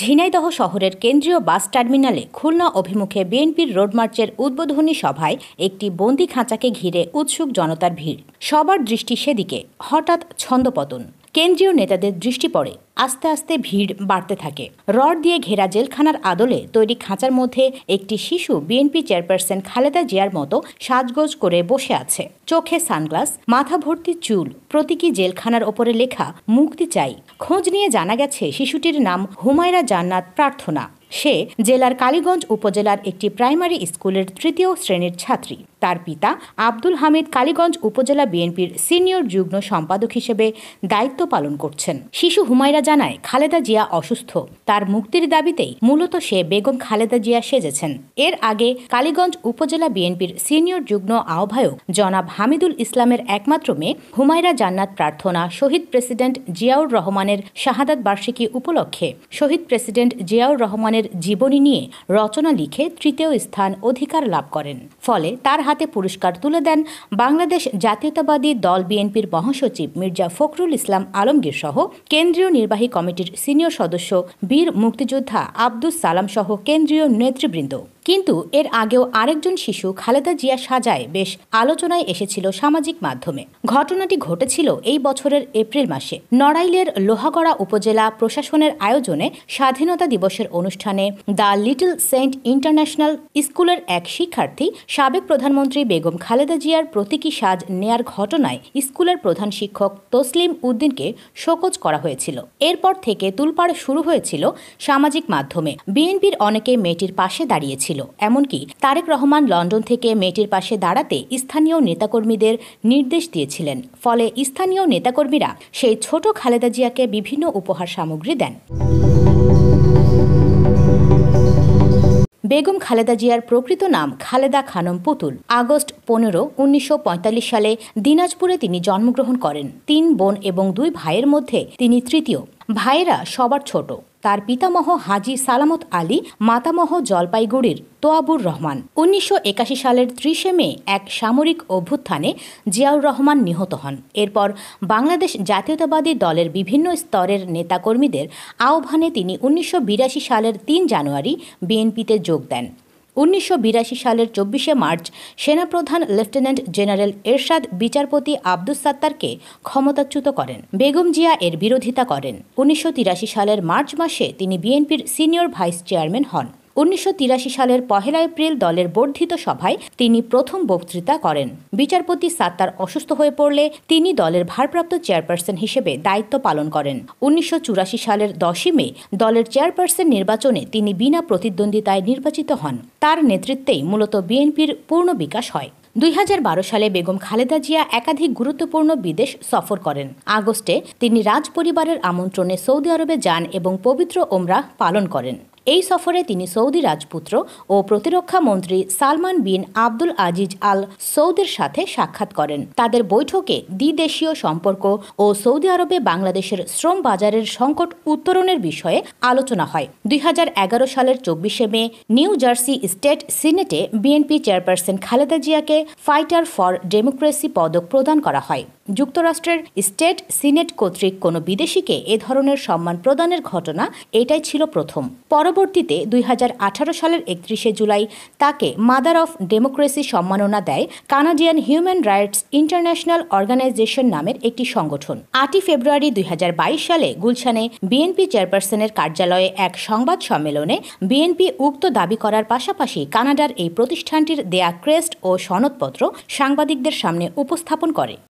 ঝিনাইদহ শহরের কেন্দ্রীয় বাস টার্মিনালে খুলনা অভিমুখে বিএনপির রোডমার্চের উদ্বোধনী সভায় একটি বন্দি খাঁচাকে ঘিরে উৎসুক জনতার ভিড় সবার দৃষ্টি সেদিকে হঠাৎ ছন্দপতন কেন্দ্রীয় নেতাদের দৃষ্টি পড়ে আস্তে আস্তে ভিড় বাড়তে থাকে রড দিয়ে ঘেরা জেলখানার আদলে তৈরি খাঁচার মধ্যে একটি শিশু বিএনপি চেয়ারপারসন খালেদা জিয়ার মতো সাজগোজ করে বসে আছে চোখে সানগ্লাস মাথা ভর্তি চুল প্রতীকী জেলখানার ওপরে লেখা মুক্তি চাই খোঁজ নিয়ে জানা গেছে শিশুটির নাম হুমায়রা জান্নাত প্রার্থনা সে জেলার কালীগঞ্জ উপজেলার একটি প্রাইমারি স্কুলের তৃতীয় শ্রেণীর ছাত্রী তার পিতা আব্দুল হামিদ কালীগঞ্জ উপজেলা বিএনপির সিনিয়র যুগ্ম সম্পাদক হিসেবে দায়িত্ব পালন করছেন শিশু হুমায়রা জানায় খালেদা জিয়া অসুস্থ তার মুক্তির দাবিতেই মূলত সে বেগম খালেদা জিয়া সেজেছেন এর আগে কালীগঞ্জ উপজেলা বিএনপির সিনিয়র যুগ্ম আহ্বায়ক জনাব হামিদুল ইসলামের একমাত্র মেয়ে হুমায়রা জান্নাত প্রার্থনা শহীদ প্রেসিডেন্ট জিয়াউর রহমানের শাহাদাত বার্ষিকী উপলক্ষে শহীদ প্রেসিডেন্ট জিয়াউর রহমানের রহমানের জীবনী নিয়ে রচনা লিখে তৃতীয় স্থান অধিকার লাভ করেন ফলে তার হাতে পুরস্কার তুলে দেন বাংলাদেশ জাতীয়তাবাদী দল বিএনপির মহাসচিব মির্জা ফখরুল ইসলাম আলমগীর সহ কেন্দ্রীয় নির্বাহী কমিটির সিনিয়র সদস্য বীর মুক্তিযোদ্ধা আব্দুস সালাম সহ কেন্দ্রীয় নেতৃবৃন্দ কিন্তু এর আগেও আরেকজন শিশু খালেদা জিয়া সাজায় বেশ আলোচনায় এসেছিল সামাজিক মাধ্যমে ঘটনাটি ঘটেছিল এই বছরের এপ্রিল মাসে নড়াইলের লোহাগড়া উপজেলা প্রশাসনের আয়োজনে স্বাধীনতা দিবসের অনুষ্ঠানে দ্য লিটল সেন্ট ইন্টারন্যাশনাল স্কুলের এক শিক্ষার্থী সাবেক প্রধানমন্ত্রী বেগম খালেদা জিয়ার প্রতীকী সাজ নেয়ার ঘটনায় স্কুলের প্রধান শিক্ষক তসলিম উদ্দিনকে শোকজ করা হয়েছিল এরপর থেকে তুলপাড় শুরু হয়েছিল সামাজিক মাধ্যমে বিএনপির অনেকে মেয়েটির পাশে দাঁড়িয়েছিল ছিল এমনকি তারেক রহমান লন্ডন থেকে মেয়েটির পাশে দাঁড়াতে স্থানীয় নেতাকর্মীদের নির্দেশ দিয়েছিলেন ফলে স্থানীয় নেতাকর্মীরা সেই ছোট খালেদা জিয়াকে বিভিন্ন উপহার সামগ্রী দেন বেগম খালেদা জিয়ার প্রকৃত নাম খালেদা খানম পুতুল আগস্ট পনেরো উনিশশো সালে দিনাজপুরে তিনি জন্মগ্রহণ করেন তিন বোন এবং দুই ভাইয়ের মধ্যে তিনি তৃতীয় ভাইয়েরা সবার ছোট তার পিতামহ হাজি সালামত আলী মাতামহ জলপাইগুড়ির তোয়াবুর রহমান উনিশশো সালের ত্রিশে মে এক সামরিক অভ্যুত্থানে জিয়াউর রহমান নিহত হন এরপর বাংলাদেশ জাতীয়তাবাদী দলের বিভিন্ন স্তরের নেতাকর্মীদের আহ্বানে তিনি উনিশশো সালের তিন জানুয়ারি বিএনপিতে যোগ দেন উনিশশো সালের চব্বিশে মার্চ সেনাপ্রধান লেফটেন্যান্ট জেনারেল এরশাদ বিচারপতি আব্দুস সাত্তারকে ক্ষমতাচ্যুত করেন বেগম জিয়া এর বিরোধিতা করেন উনিশশো সালের মার্চ মাসে তিনি বিএনপির সিনিয়র ভাইস চেয়ারম্যান হন উনিশশো সালের পহেলা এপ্রিল দলের বর্ধিত সভায় তিনি প্রথম বক্তৃতা করেন বিচারপতি সাত্তার অসুস্থ হয়ে পড়লে তিনি দলের ভারপ্রাপ্ত চেয়ারপারসন হিসেবে দায়িত্ব পালন করেন উনিশশো সালের দশই মে দলের চেয়ারপারসন নির্বাচনে তিনি বিনা প্রতিদ্বন্দ্বিতায় নির্বাচিত হন তার নেতৃত্বেই মূলত বিএনপির পূর্ণ বিকাশ হয় দুই সালে বেগম খালেদা জিয়া একাধিক গুরুত্বপূর্ণ বিদেশ সফর করেন আগস্টে তিনি রাজপরিবারের আমন্ত্রণে সৌদি আরবে যান এবং পবিত্র ওমরা পালন করেন এই সফরে তিনি সৌদি রাজপুত্র ও প্রতিরক্ষা মন্ত্রী সালমান বিন আব্দুল আজিজ আল সৌদের সাথে সাক্ষাৎ করেন তাদের বৈঠকে দ্বিদেশীয় সম্পর্ক ও সৌদি আরবে বাংলাদেশের শ্রম বাজারের সংকট উত্তরণের বিষয়ে আলোচনা হয় দুই সালের চব্বিশে মে নিউ জার্সি স্টেট সিনেটে বিএনপি চেয়ারপারসন খালেদা জিয়াকে ফাইটার ফর ডেমোক্রেসি পদক প্রদান করা হয় যুক্তরাষ্ট্রের স্টেট সিনেট কর্তৃক কোনো বিদেশিকে এ ধরনের সম্মান প্রদানের ঘটনা এটাই ছিল প্রথম পরবর্তীতে দুই সালের একত্রিশে জুলাই তাকে মাদার অফ ডেমোক্রেসি সম্মাননা দেয় Canadian human rights international organisation নামের একটি সংগঠন আটই ফেব্রুয়ারি দুই সালে গুলশানে বিএনপি চেয়ারপারসনের কার্যালয়ে এক সংবাদ সম্মেলনে বিএনপি উক্ত দাবি করার পাশাপাশি কানাডার এই প্রতিষ্ঠানটির দেয়া ক্রেস্ট ও সনদপত্র সাংবাদিকদের সামনে উপস্থাপন করে